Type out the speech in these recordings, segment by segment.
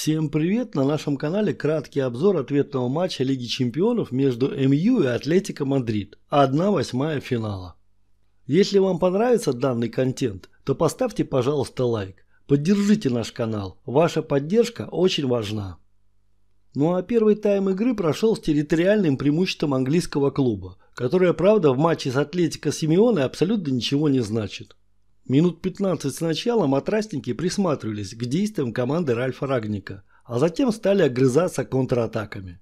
Всем привет! На нашем канале краткий обзор ответного матча Лиги Чемпионов между МЮ и Атлетико Мадрид. 1 восьмая финала. Если вам понравится данный контент, то поставьте, пожалуйста, лайк. Поддержите наш канал. Ваша поддержка очень важна. Ну а первый тайм игры прошел с территориальным преимуществом английского клуба, которое, правда, в матче с Атлетико Симеоне абсолютно ничего не значит. Минут 15 с начала матрастники присматривались к действиям команды Ральфа Рагника, а затем стали огрызаться контратаками.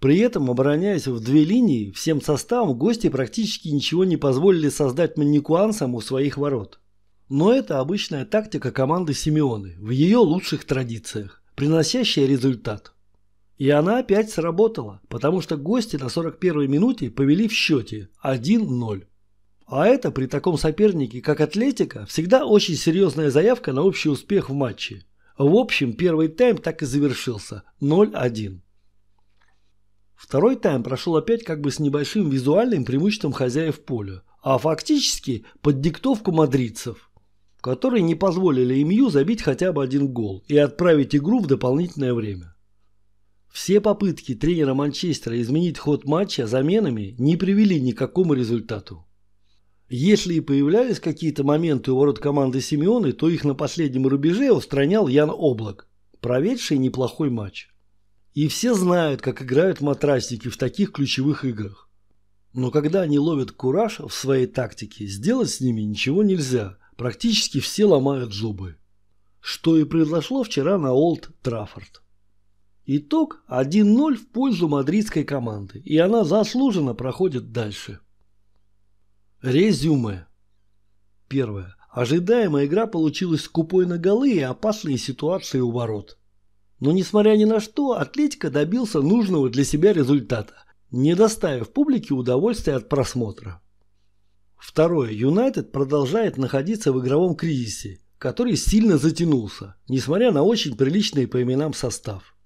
При этом, обороняясь в две линии, всем составом гости практически ничего не позволили создать манникуанцам у своих ворот. Но это обычная тактика команды Симеоны в ее лучших традициях, приносящая результат. И она опять сработала, потому что гости на 41-й минуте повели в счете 1-0. А это при таком сопернике, как Атлетика, всегда очень серьезная заявка на общий успех в матче. В общем, первый тайм так и завершился – 0-1. Второй тайм прошел опять как бы с небольшим визуальным преимуществом хозяев поля, а фактически под диктовку мадридцев, которые не позволили МЮ забить хотя бы один гол и отправить игру в дополнительное время. Все попытки тренера Манчестера изменить ход матча заменами не привели ни к какому результату. Если и появлялись какие-то моменты у ворот команды Симеоны, то их на последнем рубеже устранял Ян Облак, проведший неплохой матч. И все знают, как играют матрасники в таких ключевых играх. Но когда они ловят кураж в своей тактике, сделать с ними ничего нельзя. Практически все ломают зубы. Что и произошло вчера на Олд Траффорд. Итог 1-0 в пользу мадридской команды, и она заслуженно проходит дальше. Резюме. Первое. Ожидаемая игра получилась скупой на голы и опасные ситуации у ворот. Но несмотря ни на что, Атлетика добился нужного для себя результата, не доставив публике удовольствия от просмотра. Второе. Юнайтед продолжает находиться в игровом кризисе, который сильно затянулся, несмотря на очень приличный по именам состав.